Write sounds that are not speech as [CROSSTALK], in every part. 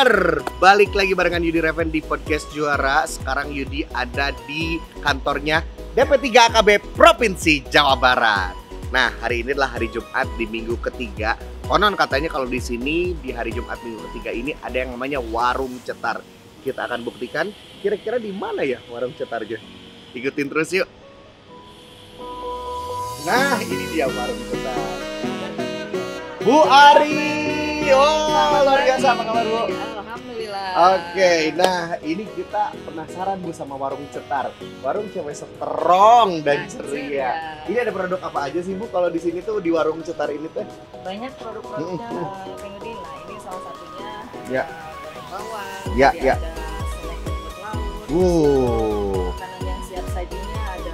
Gamer, Balik lagi barengan Yudi Reven di Podcast Juara. Sekarang Yudi ada di kantornya DP3 AKB Provinsi Jawa Barat. Nah, hari ini adalah hari Jumat di minggu ketiga. Konon katanya kalau di sini di hari Jumat minggu ketiga ini ada yang namanya warung cetar. Kita akan buktikan kira-kira di mana ya warung cetarnya. Ikutin terus yuk. Nah, ini dia warung cetar. Bu Ari. Oh, luar biasa apa kabar Bu? Alhamdulillah. Oke, okay, nah ini kita penasaran Bu sama warung cetar. Warung cewek seterong dan nah, ceria. Ya. Iya. Ini ada produk apa aja sih Bu kalau di sini tuh di warung cetar ini tuh? Banyak produk-produknya -hmm. Nah, ini salah satunya. Ya. Eh, bawang. Ya, ya. Ada laut. Uh. yang siap sajinya ada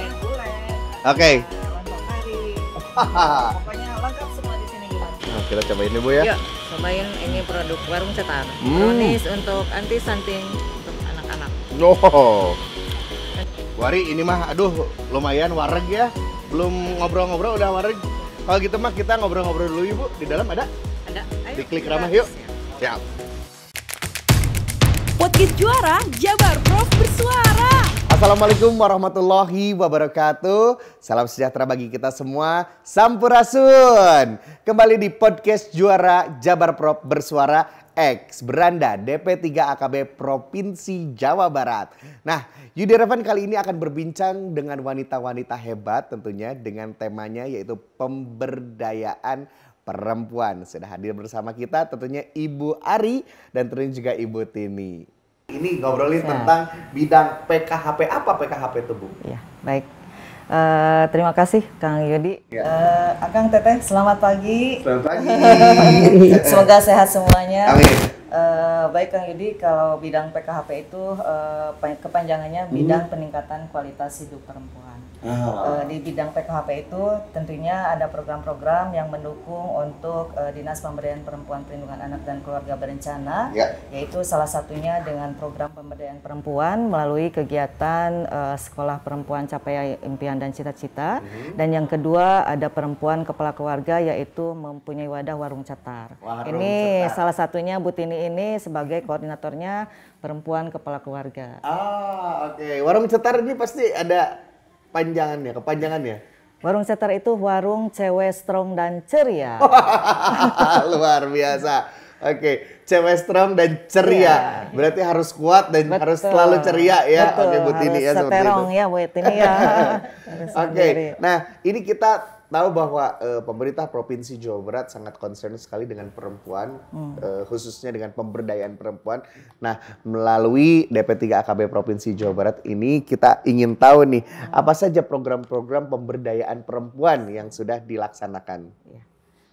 lengkulet. Oke. Okay. [LAUGHS] Kita coba ini Bu ya. Yuk, cobain ini produk warung cetar. Hmm. Brownies untuk anti stunting untuk anak-anak. Oh. Wari ini mah aduh lumayan wareg ya. Belum ngobrol-ngobrol udah wareg. Kalau gitu mah kita ngobrol-ngobrol dulu Ibu. Di dalam ada? Ada. Ayo. Diklik ramah yuk. Siap. Podcast Juara, Jabar Prof bersuara. Assalamualaikum warahmatullahi wabarakatuh. Salam sejahtera bagi kita semua. Sampurasun. Kembali di podcast Juara Jabar Prop bersuara X Beranda DP3 AKB Provinsi Jawa Barat. Nah, Yudi Revan kali ini akan berbincang dengan wanita-wanita hebat tentunya dengan temanya yaitu pemberdayaan perempuan. Sudah hadir bersama kita tentunya Ibu Ari dan tentunya juga Ibu Tini ini ngobrolin Siap. tentang bidang PKHP apa PKHP itu Bu? Ya, baik. Uh, terima kasih Kang Yudi. Ya. Uh, Akang Teteh, selamat pagi. Selamat pagi. [LAUGHS] Semoga sehat semuanya. Amin. Uh, baik Kang Yudi, kalau bidang PKHP itu uh, kepanjangannya bidang hmm. peningkatan kualitas hidup perempuan. Uh, di bidang PKHP itu tentunya ada program-program yang mendukung untuk uh, Dinas Pemberdayaan Perempuan Perlindungan Anak dan Keluarga Berencana, yeah. yaitu salah satunya dengan program pemberdayaan perempuan melalui kegiatan uh, Sekolah Perempuan capai Impian dan Cita-Cita, mm-hmm. dan yang kedua ada perempuan kepala keluarga yaitu mempunyai wadah warung cetar. Warung ini cetar. salah satunya Butini ini sebagai koordinatornya perempuan kepala keluarga. Ah, oke. Okay. Warung cetar ini pasti ada panjangannya, kepanjangannya? Warung Ceter itu warung cewek strong dan ceria. [LAUGHS] Luar biasa. Oke, okay. cewek strong dan ceria. Yeah. Berarti harus kuat dan Betul. harus selalu ceria ya. Betul. Oke, okay, Bu Tini ya seperti itu. ya, Bu Tini ya. [LAUGHS] Oke. Okay. Nah, ini kita tahu bahwa uh, pemerintah provinsi Jawa Barat sangat concern sekali dengan perempuan, hmm. uh, khususnya dengan pemberdayaan perempuan. Nah, melalui DP3 AKB Provinsi Jawa Barat ini kita ingin tahu nih hmm. apa saja program-program pemberdayaan perempuan yang sudah dilaksanakan. Ya.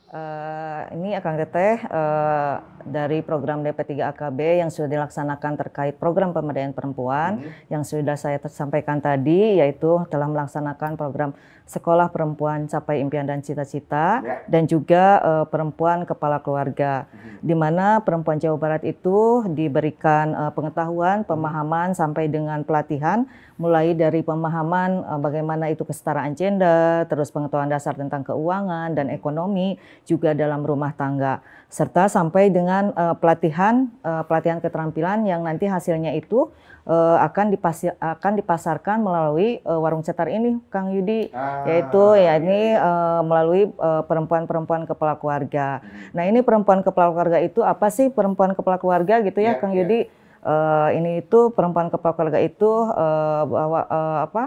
Uh, ini akan Teteh uh, dari program DP3 AKB yang sudah dilaksanakan terkait program pemberdayaan perempuan mm -hmm. yang sudah saya sampaikan tadi yaitu telah melaksanakan program Sekolah Perempuan Capai Impian dan Cita-Cita yeah. dan juga uh, Perempuan Kepala Keluarga. Hmm. Di mana perempuan Jawa Barat itu diberikan uh, pengetahuan, mhm. pemahaman hmm. sampai dengan pelatihan mulai dari pemahaman uh, bagaimana itu kesetaraan gender, terus pengetahuan dasar tentang keuangan dan mhm. ekonomi juga dalam rumah tangga serta sampai dengan uh, pelatihan uh, pelatihan keterampilan yang nanti hasilnya itu uh, akan akan dipasarkan melalui uh, warung cetar ini Kang Yudi. Ah yaitu iya, ya iya, ini uh, melalui eh, perempuan-perempuan uh, kepala keluarga. Nah ini perempuan kepala keluarga itu apa sih perempuan kepala keluarga gitu ya, ya Kang Yudi? Uh, ini itu perempuan kepala keluarga itu uh, bahwa uh, apa?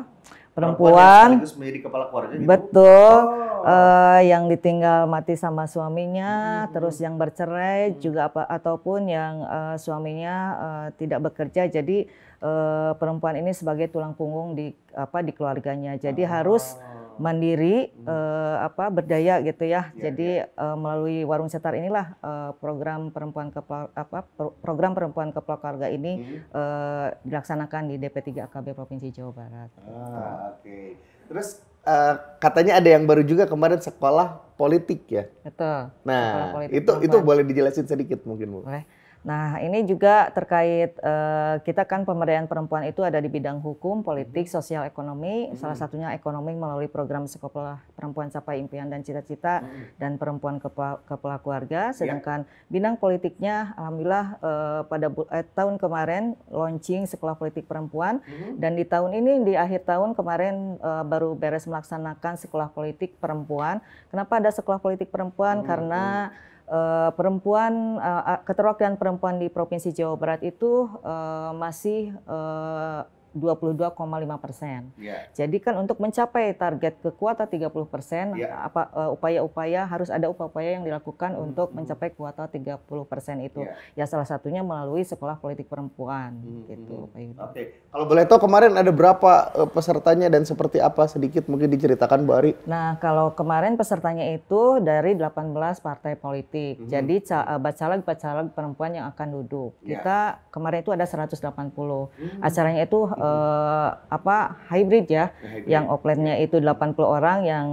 perempuan, perempuan gitu? betul oh. uh, yang ditinggal mati sama suaminya hmm. terus yang bercerai hmm. juga apa ataupun yang uh, suaminya uh, tidak bekerja jadi uh, perempuan ini sebagai tulang punggung di apa di keluarganya. Jadi oh. harus mandiri hmm. uh, apa berdaya gitu ya. Yeah, Jadi yeah. Iya. Uh, melalui warung cetar inilah uh, program perempuan ke apa program perempuan ke keluarga ini hmm. uh, dilaksanakan di DP3 AKB Provinsi Jawa Barat. Ah, Oke. Okay. Terus uh, katanya ada yang baru juga kemarin sekolah politik ya. Betul. Nah, itu perempuan. itu boleh dijelasin sedikit mungkin Bu. Boleh. Nah, ini juga terkait uh, kita kan pemberdayaan perempuan itu ada di bidang hukum, politik, hmm. sosial, ekonomi. Hmm. Salah satunya ekonomi melalui program sekolah perempuan capai impian dan cita-cita hmm. dan perempuan kepala, keluarga. Sedangkan yeah. bidang politiknya, alhamdulillah uh, pada eh, tahun kemarin launching sekolah politik perempuan hmm. dan di tahun ini di akhir tahun kemarin uh, baru beres melaksanakan sekolah politik perempuan. Kenapa ada sekolah politik perempuan? Hmm. Karena hmm Eh, perempuan uh, keterwakilan perempuan di Provinsi Jawa Barat itu uh, masih uh, 22,5 persen. Yeah. Jadi kan untuk mencapai target kekuatan kuota 30 persen, yeah. Ya. upaya-upaya harus ada upaya-upaya yang dilakukan hmm, untuk hmm. mencapai kuota 30 persen itu. Yeah. Ya salah satunya melalui sekolah politik perempuan mm-hmm. gitu. Oke, okay. kalau boleh tahu kemarin ada berapa e, pesertanya dan seperti apa sedikit mungkin diceritakan Bu Ari? Nah kalau kemarin pesertanya itu dari 18 partai politik. Mm-hmm. Jadi bacalag e, bacalag perempuan yang akan duduk. Yeah. Kita kemarin itu ada 180. Mm-hmm. Acaranya itu e, eh, apa hybrid ya, ya, hybrid. yang offline-nya itu 80 orang, yang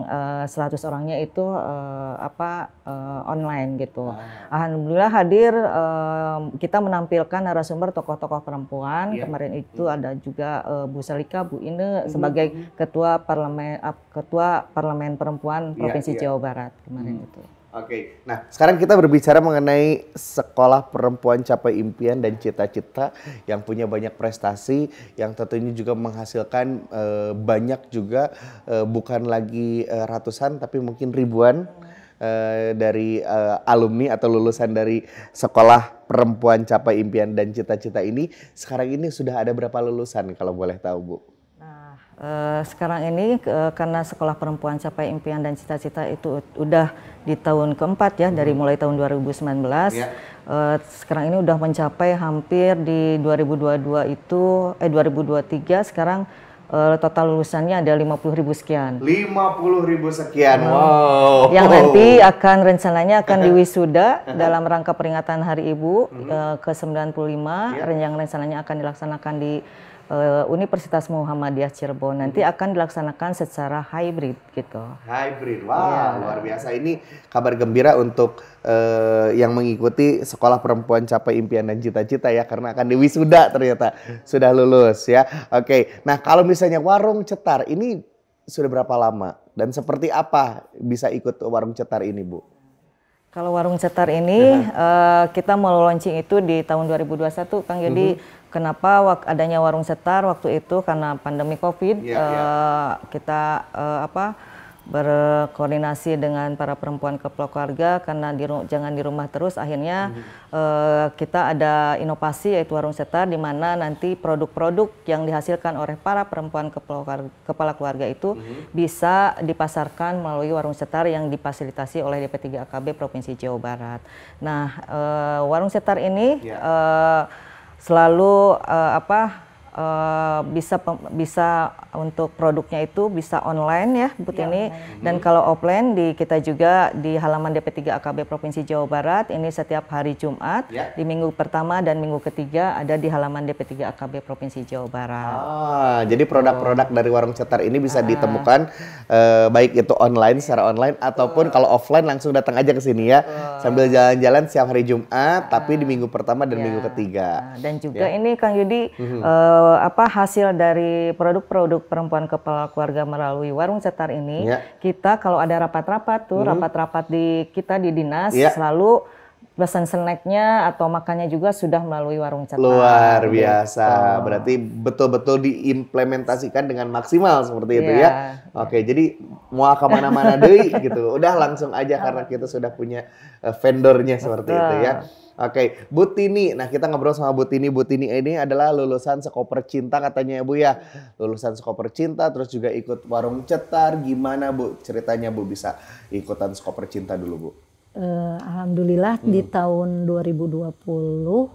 eh, 100 orangnya itu eh, apa eh, online gitu. Ah. Alhamdulillah hadir eh, kita menampilkan narasumber tokoh-tokoh perempuan. Yeah. Kemarin itu yeah. Hmm. ada juga eh, Bu Selika, Bu Ine hmm sebagai hmm. ketua parlemen ketua parlemen perempuan ya, Provinsi yeah, yeah. Jawa Barat kemarin mm. itu. Oke, okay. nah sekarang kita berbicara mengenai sekolah perempuan capai impian dan cita-cita yang punya banyak prestasi, yang tentunya juga menghasilkan e, banyak juga e, bukan lagi e, ratusan tapi mungkin ribuan e, dari e, alumni atau lulusan dari sekolah perempuan capai impian dan cita-cita ini. Sekarang ini sudah ada berapa lulusan kalau boleh tahu bu? Nah, eh, sekarang ini eh, karena Sekolah Perempuan Capai Impian dan Cita-Cita itu udah di tahun keempat ya, hmm. dari mulai tahun 2019. Yeah. Uh, sekarang ini udah mencapai hampir di 2022 itu, eh 2023 sekarang uh, total lulusannya ada 50 ribu sekian. 50 ribu sekian, Wow. Hmm. wow. Yang nanti akan rencananya akan [LAUGHS] diwisuda dalam rangka peringatan Hari Ibu mm -hmm. uh, ke-95, Yeah. yang rencananya akan dilaksanakan di uh, Universitas Muhammadiyah Cirebon nanti iya. akan dilaksanakan secara hybrid gitu. Hybrid, wow ya. luar biasa ini kabar gembira untuk uh, yang mengikuti sekolah perempuan capai impian dan cita-cita ya karena akan diwisuda ternyata sudah lulus ya. Oke, nah kalau misalnya warung cetar ini sudah berapa lama dan seperti apa bisa ikut warung cetar ini bu? Kalau warung cetar ini ya. uh, kita mau launching itu di tahun 2021, Kang. Jadi uh-huh. Mhm. kenapa adanya warung cetar waktu itu karena pandemi COVID ya, uh, ya. kita uh, apa? berkoordinasi dengan para perempuan kepala keluarga karena di, jangan di rumah terus akhirnya mm -hmm. uh, kita ada inovasi yaitu warung setar di mana nanti produk-produk yang dihasilkan oleh para perempuan kepala, keluarga itu mm -hmm. bisa dipasarkan melalui warung setar yang dipasilitasi oleh DP3 AKB Provinsi Jawa Barat. Nah, uh, warung setar ini yeah. Ya. uh, selalu uh, apa Eh, bisa bisa untuk produknya itu bisa online ya Bu ya, ini dan mm-hmm. kalau offline di kita juga di halaman DP3 AKB Provinsi Jawa Barat ini setiap hari Jumat ya. di minggu pertama dan minggu ketiga ada di halaman DP3 AKB Provinsi Jawa Barat. Ah, jadi produk-produk dari warung cetar ini bisa ah. ditemukan eh, baik itu online secara online ataupun uh. kalau offline langsung datang aja ke sini ya uh. sambil jalan-jalan setiap hari Jumat tapi di ah. minggu pertama dan ya. minggu ketiga. dan juga ya. ini Kang Yudi uh mm-hmm. -huh. eh, apa hasil dari produk-produk perempuan kepala keluarga melalui warung cetar ini, yeah. kita kalau ada rapat-rapat tuh, hmm. rapat-rapat mm. di kita di dinas yeah. selalu pesan snacknya atau makannya juga sudah melalui warung cetar. Luar gitu. biasa, gitu. berarti betul-betul diimplementasikan dengan maksimal seperti yeah. itu iya. ya. Oke, yeah. jadi mau ke mana-mana deh gitu, udah langsung aja karena kita sudah punya eh, vendornya seperti betul. itu ya. Oke, okay. Tini. Nah, kita ngobrol sama Bu Tini. Bu Tini ini adalah lulusan Sekoper Cinta katanya ya, Bu ya. Lulusan Sekoper Cinta terus juga ikut warung cetar. Gimana, Bu? Ceritanya Bu bisa ikutan Sekoper Cinta dulu, Bu. Uh, Alhamdulillah hmm. di tahun 2020 uh, eh,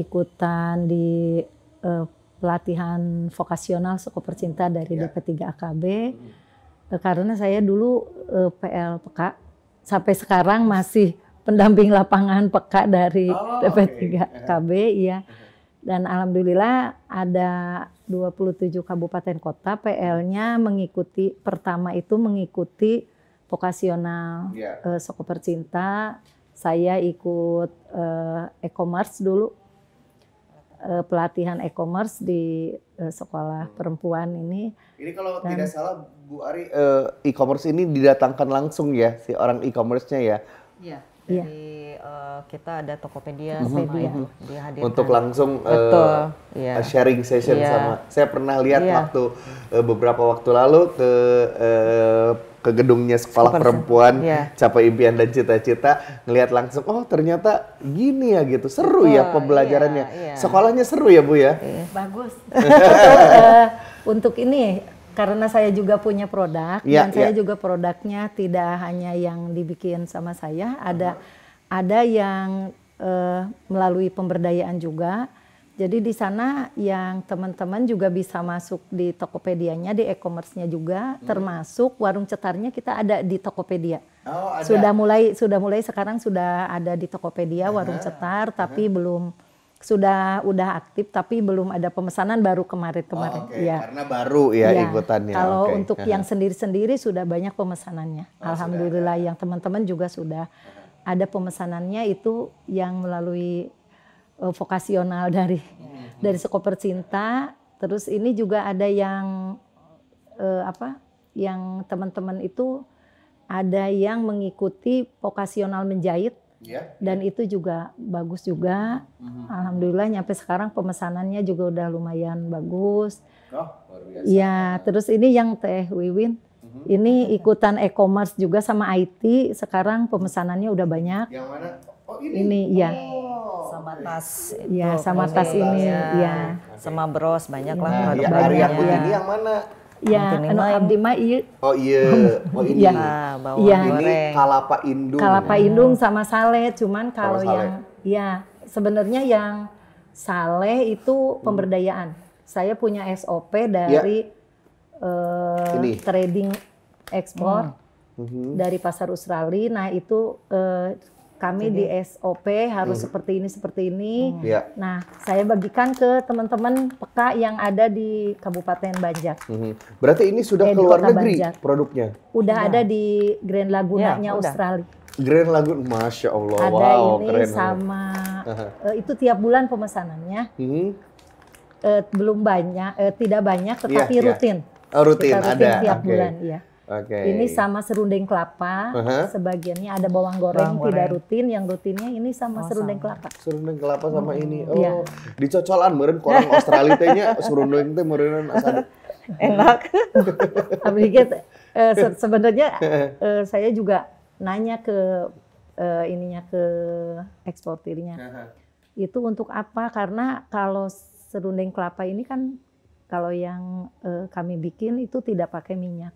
ikutan di uh, pelatihan vokasional Sekoper Cinta dari yeah. DP3 AKB. Uh, karena saya dulu uh, PLPK sampai sekarang masih pendamping lapangan peka dari oh, tp 3 kb okay. iya. Dan alhamdulillah ada 27 kabupaten kota PL-nya mengikuti pertama itu mengikuti vokasional yeah. Iya. uh, Soko Percinta. Saya ikut uh, e-commerce dulu Uh, pelatihan e-commerce di uh, sekolah hmm. perempuan ini. Ini kalau Dan, tidak salah Bu Ari uh, e-commerce ini didatangkan langsung ya si orang e-commerce-nya ya. Yeah Iya. Jadi yeah. uh, kita ada Tokopedia, -hmm. sama itu mhm. dihadirkan. Untuk langsung uh, eh, Yeah. sharing session yeah. sama. Saya pernah lihat yeah. waktu uh, beberapa waktu lalu ke uh, ke gedungnya sekolah Super, perempuan yeah. capai impian dan cita-cita ngelihat langsung oh ternyata gini ya gitu seru oh, ya pembelajarannya yeah, yeah. sekolahnya seru ya bu ya yeah. bagus uh, untuk ini karena saya juga punya produk ya, dan saya iya. juga produknya tidak hanya yang dibikin sama saya, ada uh -huh. ada yang uh, melalui pemberdayaan juga. Jadi di sana yang teman-teman juga bisa masuk di Tokopedia-nya, di e-commerce-nya juga, hmm. termasuk warung cetarnya kita ada di Tokopedia. Oh, ada. Sudah mulai sudah mulai sekarang sudah ada di Tokopedia warung uh -huh. cetar, tapi uh -huh. belum sudah udah aktif tapi belum ada pemesanan baru kemarin-kemarin. Oh, okay. ya. Karena baru ya, ya. ikutannya. Kalau okay. untuk yang sendiri-sendiri sudah banyak pemesanannya. Oh, Alhamdulillah yang teman-teman juga sudah ada pemesanannya itu yang melalui uh, vokasional dari hmm. dari Sekoper Cinta. Terus ini juga ada yang uh, apa? Yang teman-teman itu ada yang mengikuti vokasional menjahit Yeah. Dan itu juga bagus juga. Mm-hmm. Alhamdulillah nyampe sekarang pemesanannya juga udah lumayan bagus. Oh, luar biasa. Ya, terus ini yang Teh Wiwin mm-hmm. ini ikutan e-commerce juga sama IT. Sekarang pemesanannya udah banyak. Yang mana? Oh, ini. Ini iya. oh. ya. Sama tas. Iya, itu. Ya, sama tas ini ya. ya. Sama bros banyak lah iya, nah, produk Yang yang mana? Ya, anu abdi mah iya. Oh iya. [LAUGHS] iya, oh ini. Ya, bawang ya. Ini kalapa indung. Kalapa hmm. indung sama sale, cuman kalau sale. yang ya sebenarnya yang sale itu hmm. pemberdayaan. Saya punya SOP ya. dari ya. uh, ini. trading ekspor hmm. hmm. dari pasar Australia. Nah, itu uh, kami Jadi, di SOP harus hmm. seperti ini seperti ini. Hmm. Ya. Nah, saya bagikan ke teman-teman peka yang ada di Kabupaten Banjar. Hmm. Berarti ini sudah eh, keluar negeri Banjar. produknya? Udah ya. ada di Grand Laguna-nya ya, Australia. Grand Laguna, masya Allah. Ada wow, ini keren. sama uh, itu tiap bulan pemesanannya. Hmm. Uh, belum banyak, uh, tidak banyak, iya, tetapi yeah, rutin. Yeah. Oh, rutin, rutin ada. tiap okay. bulan, ya. Okay. Ini sama serundeng kelapa, uh-huh. sebagiannya ada bawang goreng, bawang goreng tidak rutin, yang rutinnya ini sama oh, serundeng sama. kelapa. Serundeng kelapa sama hmm. ini. Iya. Oh, ya. dicocolan meren orang Australia tehnya [LAUGHS] serundeng teh meureun asal enak. [LAUGHS] Tapi eh, sebenarnya [LAUGHS] eh, saya juga nanya ke uh, ininya ke eksportirnya. Uh-huh. Itu untuk apa? Karena kalau serundeng kelapa ini kan kalau yang uh, kami bikin itu tidak pakai minyak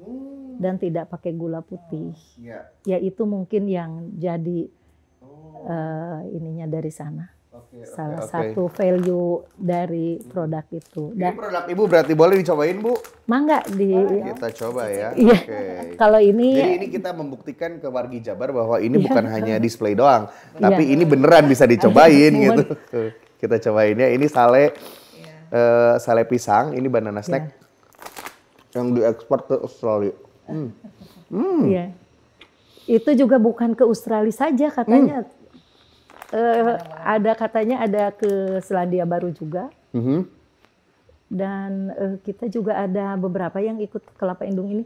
Hmm. dan tidak pakai gula putih. Yeah. Oh, iya. Ya itu mungkin yang jadi oh. uh, ininya dari sana. Okay, Salah okay, satu value dari hmm. produk itu. Dan, produk ibu berarti boleh dicobain bu? Mangga di. Ah, kita coba ya. [LAUGHS] Iya. Okay. Kalau ini. Jadi ini kita membuktikan ke wargi Jabar bahwa ini iya. bukan hanya display doang, iya. tapi ini beneran bisa dicobain iya. gitu. Kita cobain ya. Ini sale yeah. uh, sale pisang, ini banana snack. Yeah yang diekspor ke Australia. Hmm. Hmm. Iya. Itu juga bukan ke Australia saja katanya. Hmm. Uh, ada katanya ada ke Selandia Baru juga. -hmm. Dan uh, kita juga ada beberapa yang ikut kelapa indung ini.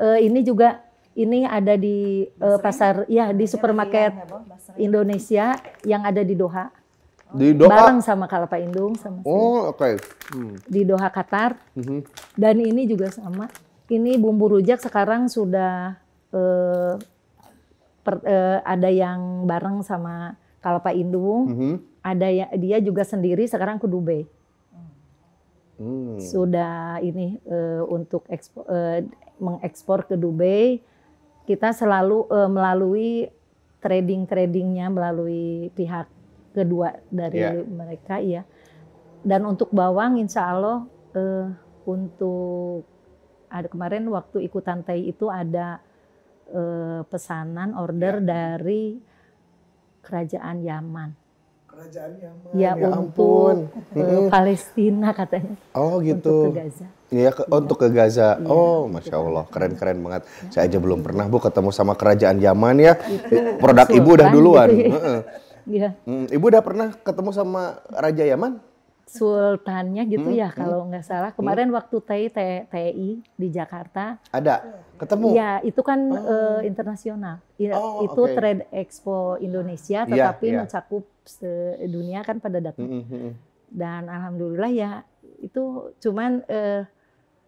Uh, ini juga ini ada di uh, pasar iya, ya di supermarket Indonesia yang ada di Doha. Di Doha? Bareng sama Kalapa Indung sama saya. Oh, oke. Okay. Hmm. Di Doha Qatar. Mm-hmm. Dan ini juga sama. Ini bumbu rujak sekarang sudah eh, per, eh, ada yang bareng sama Kalapa Indung. Mm-hmm. Ada ya, dia juga sendiri sekarang ke Dubai. Hmm. Sudah ini eh, untuk ekspor, eh, mengekspor ke Dubai. Kita selalu eh, melalui trading-tradingnya melalui pihak kedua dari yeah. mereka ya. Dan untuk bawang insya Allah uh, untuk ada kemarin waktu ikutan teh itu ada uh, pesanan order yeah. dari kerajaan Yaman kerajaan Yaman. Ya, ya untuk ampun. Eh, Palestina katanya. Oh gitu. Iya, iya. Untuk ke Gaza. Iya, ke, oh, ya. untuk ke Gaza. Ya, oh, masya Allah, keren-keren banget. Ya. Saya aja belum pernah bu ketemu sama kerajaan Yaman ya. [LAUGHS] Produk Sultan, ibu udah duluan. Gitu, ya. Iya. Hmm, Ibu udah pernah ketemu sama Raja Yaman? Sultannya gitu hmm, ya hmm. kalau nggak salah. Kemarin hmm. waktu TI TI di Jakarta. Ada. Ketemu. Iya, itu kan oh. uh, internasional. Iya, oh, itu okay. Trade Expo Indonesia iya, tetapi yeah, yeah. mencakup dunia kan pada datang. Hmm, hmm, hmm. Dan alhamdulillah ya itu cuman uh,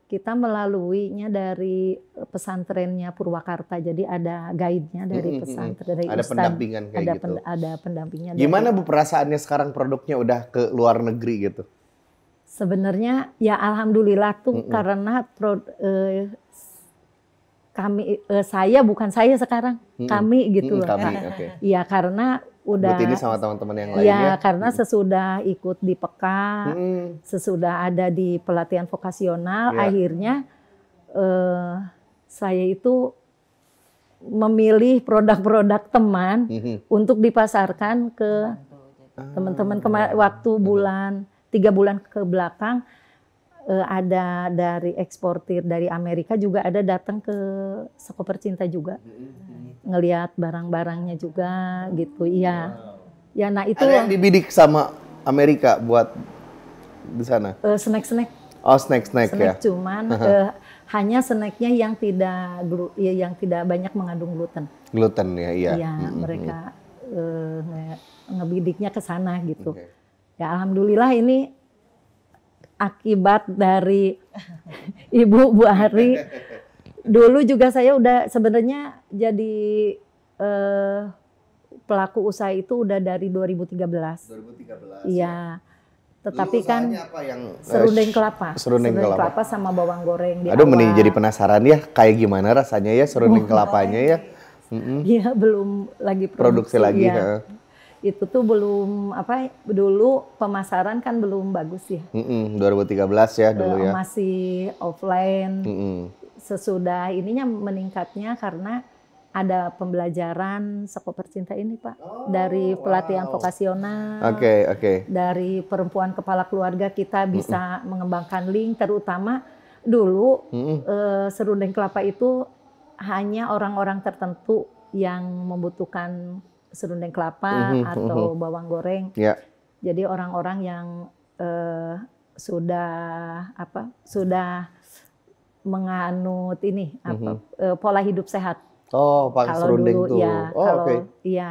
kita melaluinya dari eh, pesantrennya Purwakarta. Jadi ada guide-nya dari pesantren dari Ada Ustaz, pendampingan kayak ada gitu. Pen, ada pendampingnya. Gimana Bu perasaannya sekarang produknya udah ke luar negeri gitu? Sebenarnya ya alhamdulillah tuh mm -mm. karena pro, eh, kami eh, saya bukan saya sekarang, mm -mm. kami gitu mm -mm, loh. Kami, okay. Ya karena udah ini sama teman-teman yang lainnya. Ya, karena hmm. sesudah ikut di peka, hmm. sesudah ada di pelatihan vokasional, ya. akhirnya eh, saya itu memilih produk-produk teman hmm. untuk dipasarkan ke ah. teman-teman waktu hmm. bulan tiga bulan ke belakang eh, ada dari eksportir dari Amerika juga ada datang ke Sekopercinta juga. Hmm ngelihat barang-barangnya juga gitu. Iya. Wow. Ya nah itu yang dibidik sama Amerika buat di sana. Uh, snack-snack. Oh, snack-snack ya. Cuman uh, hanya snacknya yang tidak ya, yang tidak banyak mengandung gluten. Gluten ya, iya. Iya, mm -hmm. mereka uh, nge ngebidiknya ke sana gitu. Okay. Ya alhamdulillah ini akibat dari [LAUGHS] Ibu Bu Ari dulu juga saya udah sebenarnya jadi eh, pelaku usaha itu udah dari 2013. 2013. Iya. Ya. Tetapi kan apa yang eh, serundeng kelapa. Serundeng, serundeng kelapa. kelapa sama bawang goreng Aduh, awal. jadi penasaran ya kayak gimana rasanya ya serundeng oh, kelapanya ya. Iya, mm -hmm. belum lagi produksi, produksi lagi. Ya. itu tuh belum apa dulu pemasaran kan belum bagus ya. Mm -mm, 2013 ya dulu eh, ya. Masih offline. Mm -mm sesudah ininya meningkatnya karena ada pembelajaran Seko Percinta ini Pak oh, dari pelatihan wow. vokasional. okay, Okay. Dari perempuan kepala keluarga kita bisa mm -mm. mengembangkan link terutama dulu mm -mm. Eh, serundeng kelapa itu hanya orang-orang tertentu yang membutuhkan serundeng kelapa mm -hmm, atau mm -hmm. bawang goreng. Yeah. Jadi orang-orang yang eh, sudah apa? sudah menganut ini apa mm-hmm. pola hidup sehat. Oh, pakai serunding dulu, tuh. Ya, oh, oke. okay. iya.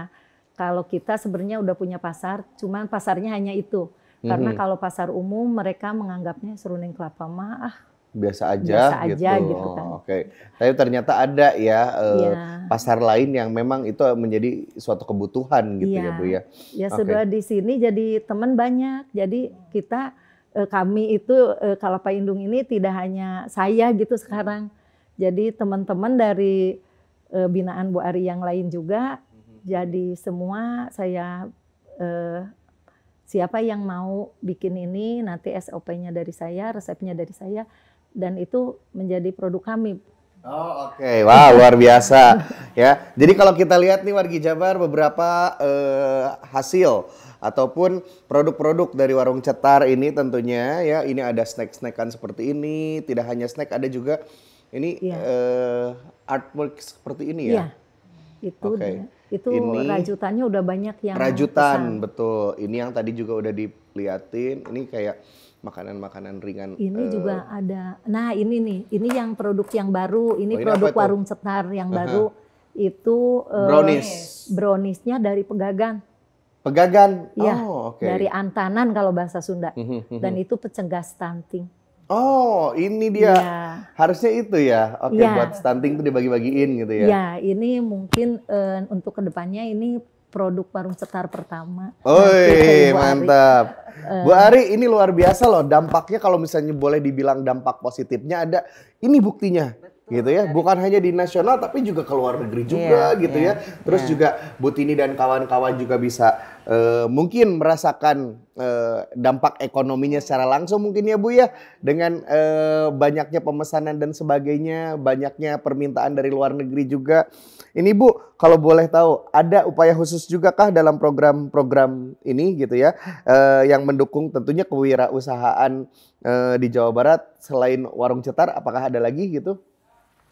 Kalau kita sebenarnya udah punya pasar, cuman pasarnya hanya itu. Karena mm-hmm. kalau pasar umum mereka menganggapnya serunding kelapa mah ah, biasa aja biasa gitu. Aja, gitu, gitu oh, kan. Oke. Okay. Tapi ternyata ada ya, eh, iya. pasar lain yang memang itu menjadi suatu kebutuhan gitu ya, ya Bu ya. Ya okay. sudah di sini jadi teman banyak. Jadi kita Eh, kami itu eh, kalau Pak Indung ini tidak hanya saya gitu hmm. sekarang. Jadi teman-teman dari eh, binaan Bu Ari yang lain juga. Hmm. Jadi semua saya siapa yang mau bikin ini nanti SOP-nya dari saya, resepnya dari saya dan itu menjadi produk kami. Oh oke, okay. wah wow, luar biasa [LAUGHS] ya. Jadi kalau kita lihat nih wargi Jabar beberapa eh, hasil ataupun produk-produk dari warung cetar ini tentunya ya ini ada snack-snackan seperti ini tidak hanya snack ada juga ini ya. uh, artwork seperti ini ya, ya itu okay. dia. itu ini, rajutannya udah banyak yang rajutan pesan. betul ini yang tadi juga udah diliatin ini kayak makanan-makanan ringan. Ini uh, juga ada. Nah, ini nih, ini yang produk yang baru, ini, oh, ini produk warung cetar yang uh -huh. baru itu uh, brownies. Browniesnya dari Pegagan. Pegagan. Ya, oh, okay. dari Antanan kalau bahasa Sunda. Mhm, mhm, mhm. Dan itu pencegah stunting. Oh, ini dia. Ya. Harusnya itu ya. Oke, okay, ya. buat stunting itu dibagi-bagiin gitu ya. Ya, ini mungkin uh, untuk kedepannya ini produk warung cetar pertama. oh mantap. Uh, Bu Ari, ini luar biasa loh dampaknya kalau misalnya boleh dibilang dampak positifnya ada ini buktinya gitu ya bukan hanya di nasional tapi juga ke luar negeri iya, juga yeah, gitu yeah, ya terus yeah. juga Butini dan kawan-kawan juga bisa uh, mungkin merasakan uh, dampak ekonominya secara langsung mungkin ya Bu ya dengan uh, banyaknya pemesanan dan sebagainya banyaknya permintaan dari luar negeri juga ini Bu kalau boleh tahu ada upaya khusus juga kah dalam program-program ini gitu ya uh, yang mendukung tentunya kewirausahaan uh, di Jawa Barat selain warung cetar apakah ada lagi gitu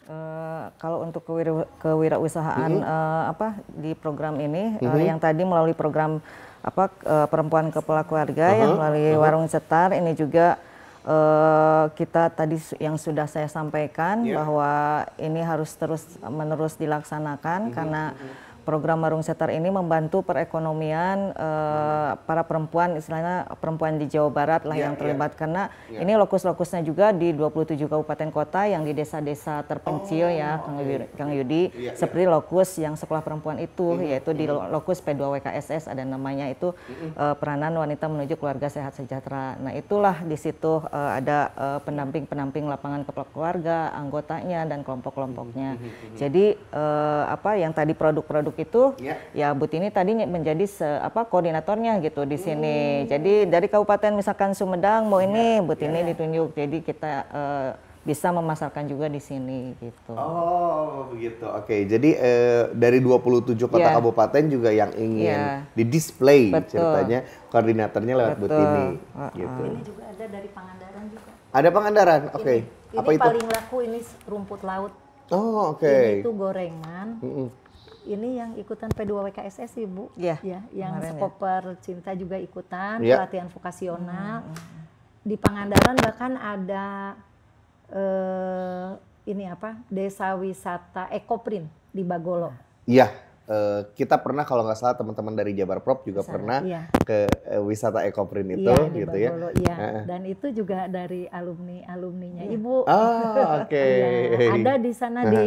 Eh, kalau untuk kewira, kewirausahaan mm -hmm. uh, apa di program ini mm -hmm. uh, yang tadi melalui program apa uh, perempuan kepala keluarga ya, uh -huh. yang melalui uh -huh. warung cetar ini juga uh, kita tadi yang sudah saya sampaikan yeah. bahwa ini harus terus menerus dilaksanakan mm -hmm. karena mm -hmm program Marung Setar ini membantu perekonomian uh, para perempuan, istilahnya perempuan di Jawa Barat lah yeah, yang ya. terlibat yeah. karena yeah. ini lokus-lokusnya juga di 27 kabupaten kota yang di desa-desa terpencil ya, oh, ya, Kang, okay. Iya, iya. Kang Yudi, yeah, iya. seperti lokus yang sekolah perempuan itu, mm -hmm. yaitu di lokus P2WKSS ada namanya itu mm -hmm. uh, peranan wanita menuju keluarga sehat sejahtera. Nah itulah di situ uh, ada penamping pendamping-pendamping lapangan kepala keluarga, anggotanya dan kelompok-kelompoknya. Mm -hmm. Jadi uh, apa yang tadi produk-produk untuk itu yeah. ya, ya Bu Tini tadi menjadi se, apa koordinatornya gitu di sini. Hmm. Jadi dari kabupaten misalkan Sumedang mau ini yeah. Bu Tini yeah. Ya. ditunjuk. Jadi kita uh, bisa memasarkan juga di sini gitu. Oh, begitu. Oke, okay. jadi uh, dari 27 kota yeah. kabupaten juga yang ingin yeah. di-display ceritanya koordinatornya lewat Betul. Tini uh -uh. gitu. Ini juga ada dari Pangandaran juga. Ada Pangandaran. Oke. Okay. Ini, Apa paling itu? laku ini rumput laut. Oh, oke. Okay. Ini itu gorengan. Mm -mm ini yang ikutan P2WKSS Ibu. bu, iya, Ya, yang ya. skoper ya. cinta juga ikutan ya. pelatihan vokasional. Hmm, hmm, hmm. Di Pangandaran bahkan ada eh, ini apa? Desa wisata Ekoprin di Bagolo. Iya. Uh, kita pernah kalau nggak salah teman-teman dari Jabar Prop juga Bisa, pernah iya. ke uh, wisata ekoprint iya, itu iya, gitu ya. Iya. Uh. Dan itu juga dari alumni alumninya iya. Ibu. Oh, oke. Okay. [LAUGHS] ya, ada di sana uh di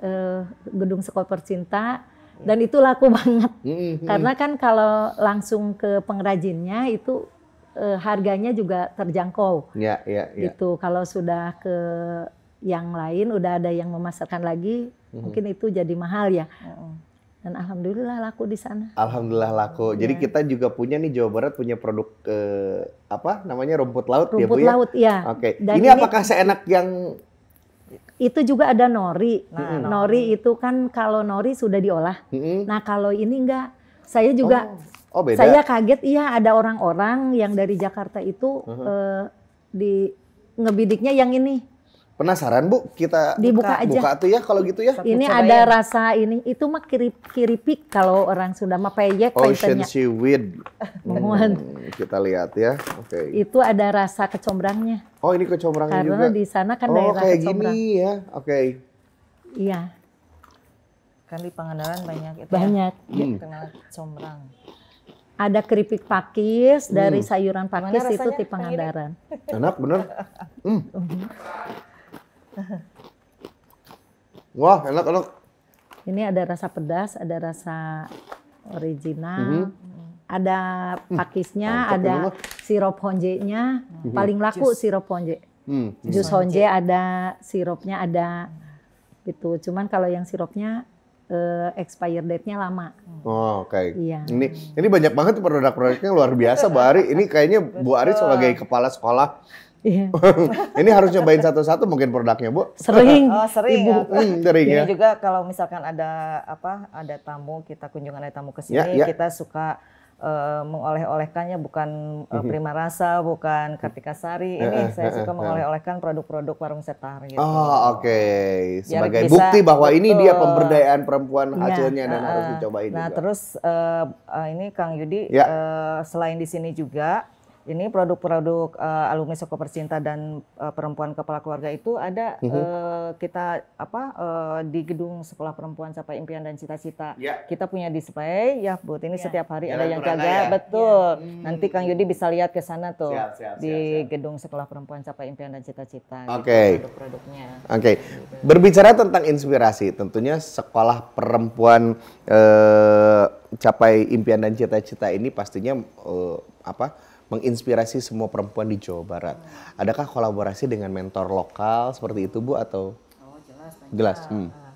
uh, gedung sekolah cinta dan itu laku [LAUGHS] banget mm-hmm. karena kan kalau langsung ke pengrajinnya itu uh, harganya juga terjangkau yeah, yeah, yeah. itu kalau sudah ke yang lain udah ada yang memasarkan lagi mm-hmm. mungkin itu jadi mahal ya dan alhamdulillah laku di sana. Alhamdulillah laku. yeah. Jadi kita juga punya nih Jawa Barat punya produk uh, apa namanya rumput laut ya, rumput ya Bu ya. laut ya. Oke. Okay. Ini, ini apakah seenak yang itu juga ada nori. Nah, hmm nori itu kan kalau nori sudah diolah. hmm Nah, kalau ini enggak. Saya juga oh. Oh, beda. Saya kaget iya ada orang-orang yang dari Jakarta itu hmm eh, di ngebidiknya yang ini. Penasaran Bu, kita Dibuka buka, aja. buka tuh ya kalau gitu ya. Ini ada rasa ini, itu mah kiri, kiri pik kalau orang sudah mah peyek Ocean seaweed. [LAUGHS] hmm, kita lihat ya. Oke. Okay. Itu ada rasa kecombrangnya. Oh, ini kecombrangnya Karena juga. Karena di sana kan oh, daerah kayak gini ya. Oke. Okay. Iya. Kan di Pangandaran banyak itu. Ya. Banyak. Ya. Hmm. Kenal Ada keripik pakis hmm. dari sayuran pakis itu di Pangandaran. Enak bener. Hmm. Mhm. [LAUGHS] Wah, enak enak. Ini ada rasa pedas, ada rasa original, mm -hmm. ada pakisnya, hmm, ada sirup honjenya. Mm -hmm. Paling laku Jus. sirup honje. Mm Jus honje ada sirupnya ada gitu. Cuman kalau yang sirupnya uh, expired date-nya lama. Oh, oke. Okay. Iya. Ini ini banyak banget produk-produknya luar biasa Bu Ari. Ini kayaknya Bu Ari sebagai kepala sekolah Iya. [LAUGHS] ini harus nyobain satu-satu mungkin produknya, Bu. Sering. Oh, sering. Ibu. Ya. Hmm, sering ini ya. juga kalau misalkan ada apa? Ada tamu, kita kunjungan ada tamu ke ya, sini, ya, ya. kita suka uh, mengoleh-olehkannya bukan uh, Prima Rasa, bukan Kartika Sari. Eh, ini saya suka mengoleh-olehkan produk-produk warung setar gitu. Oh, oke. Okay. Sebagai bisa, bukti bahwa betul. ini dia pemberdayaan perempuan iya, hasilnya dan uh, harus dicobain nah, juga. terus uh, ini Kang Yudi ya. uh, selain di sini juga ini produk-produk uh, alumni Soko persinta dan uh, perempuan kepala keluarga itu ada mm -hmm. uh, kita apa uh, di gedung Sekolah Perempuan Capai Impian dan Cita-Cita. Yeah. Kita punya display ya Bu. Ini yeah. setiap hari Jalan ada yang jaga, ya. betul. Yeah. Hmm. Nanti Kang Yudi bisa lihat ke sana tuh siap, siap, di siap. gedung Sekolah Perempuan Capai Impian dan Cita-Cita. Gitu, Oke. okay. Gitu, produk Oke. Okay. Berbicara tentang inspirasi, tentunya Sekolah Perempuan eh, capai impian dan cita-cita ini pastinya uh, apa menginspirasi semua perempuan di Jawa Barat. Adakah kolaborasi dengan mentor lokal seperti itu Bu atau? Oh jelas. Jelas. Hmm. Uh,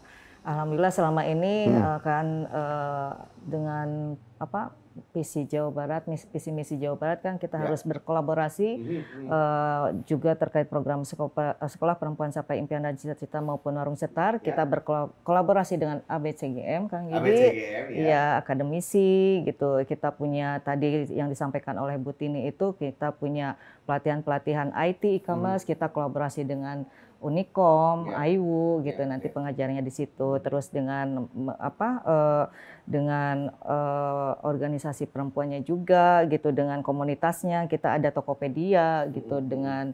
Alhamdulillah selama ini hmm. uh, kan uh, dengan apa visi Jawa Barat, visi misi Jawa Barat kan kita ya. harus berkolaborasi hmm. uh, juga terkait program sekolah, sekolah perempuan sampai impian dan cita-cita maupun warung setar ya. kita berkolaborasi dengan ABCGM Kang ABCGM ya. ya akademisi gitu kita punya tadi yang disampaikan oleh Butini itu kita punya pelatihan-pelatihan IT e-commerce hmm. kita kolaborasi dengan Unikom, yeah. gitu yeah, nanti yeah. pengajarnya di situ terus dengan apa uh, dengan uh, organisasi perempuannya juga gitu dengan komunitasnya kita ada Tokopedia gitu -hmm. dengan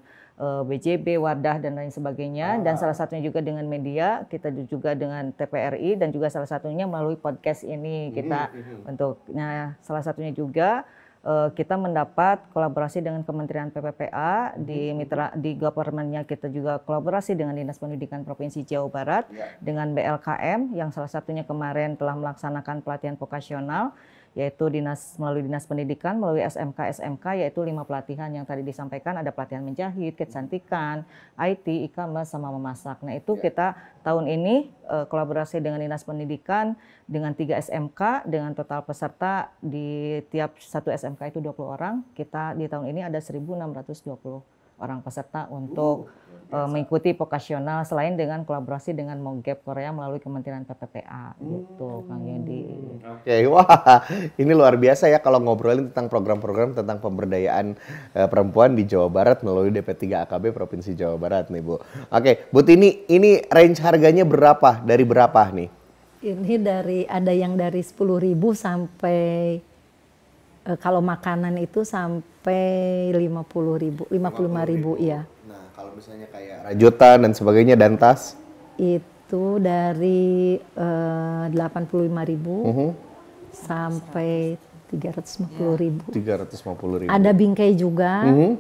uh, eh, BJB, Wardah dan lain sebagainya ah. dan salah satunya juga dengan media kita juga dengan TPRI dan juga salah satunya melalui podcast ini hmm, kita mm -hmm. untuk nah salah satunya juga Eh, kita mendapat kolaborasi dengan Kementerian PPPA mhm. di mitra di governmentnya kita juga kolaborasi dengan Dinas Pendidikan Provinsi Jawa Barat yeah. dengan BLKM yang salah satunya kemarin telah melaksanakan pelatihan vokasional yaitu dinas melalui dinas pendidikan melalui SMK SMK yaitu lima pelatihan yang tadi disampaikan ada pelatihan menjahit, kecantikan, IT, e-commerce sama memasak. Nah, itu ya. kita tahun ini eh, kolaborasi dengan dinas pendidikan dengan tiga SMK dengan total peserta di tiap satu SMK itu 20 orang. Kita di tahun ini ada 1620 orang peserta untuk uh uh, mengikuti vokasional selain dengan kolaborasi dengan Mogap Korea melalui Kementerian PPPA gitu, hmm. gitu Kang Yudi. Oke, okay. wah ini luar biasa ya kalau ngobrolin tentang program-program tentang pemberdayaan uh, perempuan di Jawa Barat melalui DP3 AKB Provinsi Jawa Barat nih Bu. Oke, okay, Bu ini ini range harganya berapa dari berapa nih? Ini dari ada yang dari 10.000 sampai eh, kalau makanan itu sampai 50.000, 55.000 ribu. ya. Kalau misalnya kayak rajutan dan sebagainya dan tas? Itu dari uh, 85.000 uh -huh. sampai 350.000. Iya, ribu Ada bingkai juga. Uh mhm. -huh.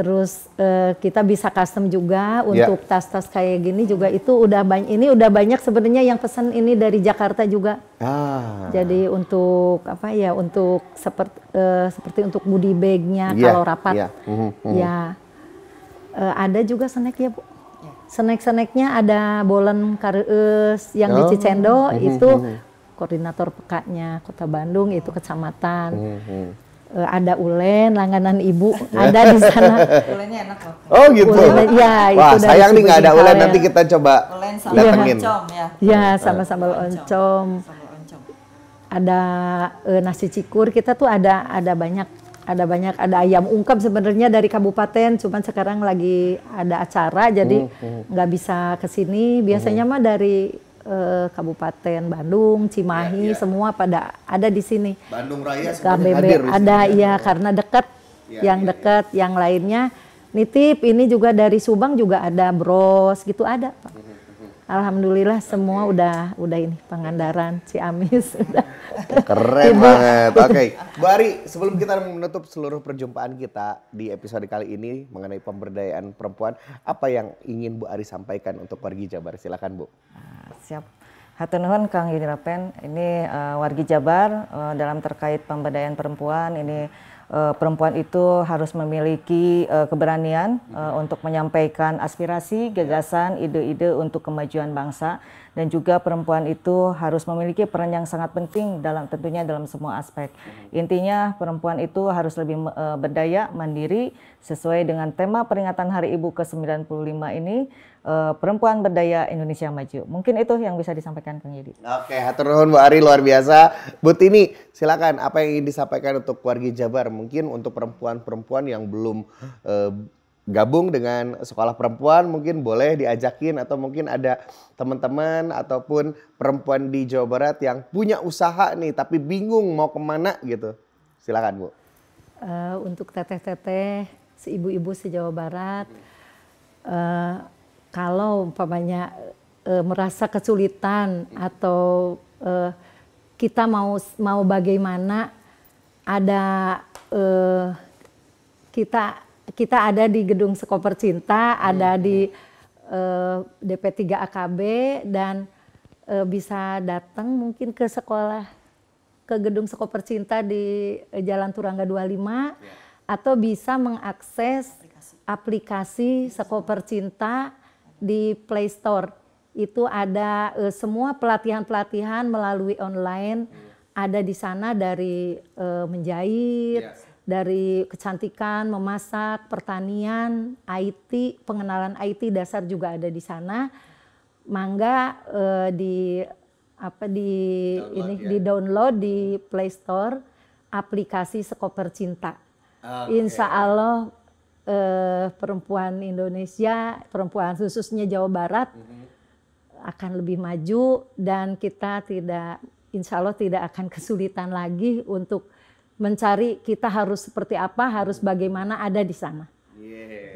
Terus uh, kita bisa custom juga iya. untuk tas-tas yeah. kayak gini juga itu udah banyak ini udah banyak sebenarnya yang pesan ini dari Jakarta juga. Ah. Jadi untuk apa ya untuk seperti uh, eh, seperti untuk body bagnya yeah. kalau rapat. Yeah. Mm -hmm. Ya uh, ada juga snack ya bu ya. snack-snacknya ada bolen kareus yang oh. di Cicendo mm-hmm. itu hmm, hmm. koordinator pekatnya kota Bandung itu kecamatan mm-hmm. uh, ada ulen langganan ibu [LAUGHS] [LAUGHS] ada di sana ulennya enak loh oh gitu ulen, ya Wah, itu sayang nih nggak ada ulen nanti kita coba ulen sama datengin. oncom ya ya sama sambal oncom, oncom. oncom. ada uh, nasi cikur kita tuh ada ada banyak ada banyak ada ayam ungkep sebenarnya dari kabupaten cuman sekarang lagi ada acara jadi hmm, hmm. nggak bisa ke sini biasanya hmm. mah dari eh, kabupaten Bandung Cimahi ya, ya. semua pada ada di sini Bandung Raya KBB ada ya? iya karena dekat ya, yang ya, dekat ya. yang lainnya nitip ini juga dari Subang juga ada bros gitu ada Pak. Hmm Alhamdulillah semua udah udah ini Pangandaran, Ciamis. Udah. [LAUGHS] Keren banget. [LAUGHS] Oke, okay. Bu Ari, sebelum kita menutup seluruh perjumpaan kita di episode kali ini mengenai pemberdayaan perempuan, apa yang ingin Bu Ari sampaikan untuk wargi Jabar? Silakan Bu. Ah, siap. Hatur nuhun Kang Yudi Ini uh, wargi Jabar uh, dalam terkait pemberdayaan perempuan ini uh, perempuan itu harus memiliki uh, keberanian uh, untuk menyampaikan aspirasi, ya. gagasan, ide-ide untuk kemajuan bangsa dan juga perempuan itu harus memiliki peran yang sangat penting dalam tentunya dalam semua aspek. Mm-hmm. Intinya perempuan itu harus lebih berdaya, mandiri sesuai dengan tema peringatan Hari Ibu ke-95 ini uh, perempuan berdaya Indonesia maju. Mungkin itu yang bisa disampaikan Kang Yedi. Oke, hatur nuhun Bu Ari luar biasa. Bu Tini, silakan apa yang ingin disampaikan untuk wargi Jabar mungkin untuk perempuan-perempuan yang belum uh, gabung dengan sekolah perempuan mungkin boleh diajakin atau mungkin ada teman-teman ataupun perempuan di Jawa Barat yang punya usaha nih tapi bingung mau kemana gitu silakan bu uh, untuk teteh-teteh seibu-ibu seJawa Barat uh, kalau umpamanya e, merasa kesulitan atau e, kita mau mau bagaimana ada e, kita kita ada di gedung Sekoper Cinta, ada di hmm. e, DP3 AKB dan e, bisa datang mungkin ke sekolah ke gedung Sekoper Cinta di Jalan Turangga 25 lima ya. atau bisa mengakses aplikasi, aplikasi Sekoper Cinta di Play Store itu ada uh, semua pelatihan-pelatihan melalui online hmm. ada di sana dari uh, menjahit, yeah. dari kecantikan, memasak, pertanian, IT, pengenalan IT dasar juga ada di sana. Mangga uh, di apa di download, ini ya. di download di Play Store aplikasi Sekoper Cinta. Ah, okay. Insya Allah eh, perempuan Indonesia, perempuan khususnya Jawa Barat mm -hmm. akan lebih maju dan kita tidak, insya Allah tidak akan kesulitan lagi untuk mencari kita harus seperti apa, harus bagaimana ada di sana.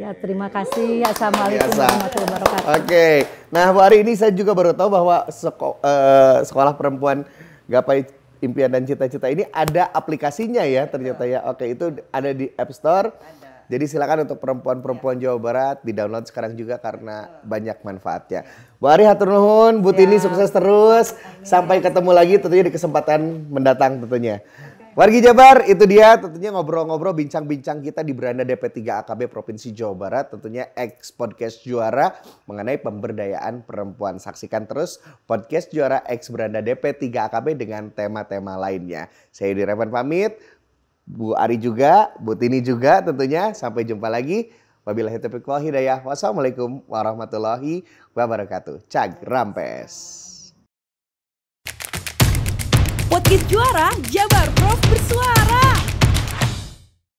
Ya terima kasih. Assalamualaikum Biasa. warahmatullahi wabarakatuh. Oke, okay. nah hari ini saya juga baru tahu bahwa seko uh, sekolah perempuan Gapai Impian dan Cita-Cita ini ada aplikasinya ya ternyata ya. Oke okay, itu ada di App Store. Ada jadi silakan untuk perempuan-perempuan iya. Jawa Barat di-download sekarang juga karena banyak manfaatnya. Bu Ari hatur nuhun, Bu Tini ya. sukses terus. Amin. Sampai ketemu lagi tentunya di kesempatan mendatang tentunya. Wargi Jabar, itu dia tentunya ngobrol-ngobrol bincang-bincang kita di beranda DP3 AKB Provinsi Jawa Barat. Tentunya ex podcast juara mengenai pemberdayaan perempuan. Saksikan terus podcast juara ex beranda DP3 AKB dengan tema-tema lainnya. Saya Yudi Revan pamit. Bu Ari juga, Bu Tini juga tentunya. Sampai jumpa lagi. Wabillahi taufiq wal hidayah. Wassalamualaikum warahmatullahi wabarakatuh. Cag Rampes. Podcast Juara, Jabar Prof bersuara.